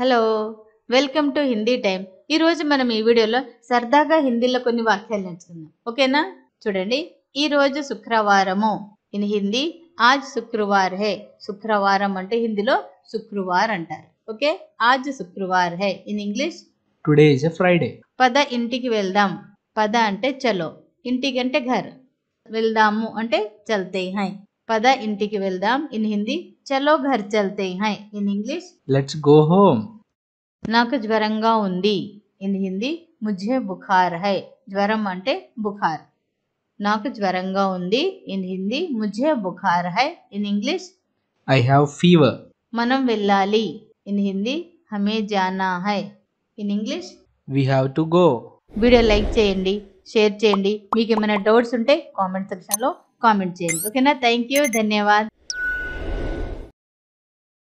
hello welcome to Hindi time ఈరోజు మనం ఈ వీడియోలో సరదాగా హిందీలో కొన్ని వాక్యాలు నేర్చుకుందాం ఓకేనా చూడండి ఈరోజు శుక్రవారము ఇన్ హిందీ ఆజ్ శుక్రవార్ హే శుక్రవారం అంటే హిందీలో శుక్రవార్ అంటారు ఓకే ఆజ్ శుక్రవార్ హే in English today is Friday పద ఇంటికి వెళ్దాం పద అంటే చలో ఇంటికి అంటే ఘర్ వెళ్దాము అంటే చల్తే హై పద ఇంటికి వెళ్దాం ఇన్ హిందీ చలో ఘర్ చల్తే హై in English let's go home నాకు జ్వరంగా ఉంది ఇన్ హిందీ ముజే బుఖార్ హై జ్వరం అంటే బుఖార్ నాకు జ్వరంగా ఉంది ఇన్ హిందీ ముజే బుఖార్ హై in English I have fever మనం వెళ్ళాలి ఇన్ హిందీ హమే జానా హై in English we have to go video like చేయండి షేర్ చేయండి మీకు ఏమైనా డౌట్స్ ఉంటే కామెంట్ సెక్షన్లో కామెంట్ చేయండి ఓకేనా థ్యాంక్ యూ ధన్యవాద్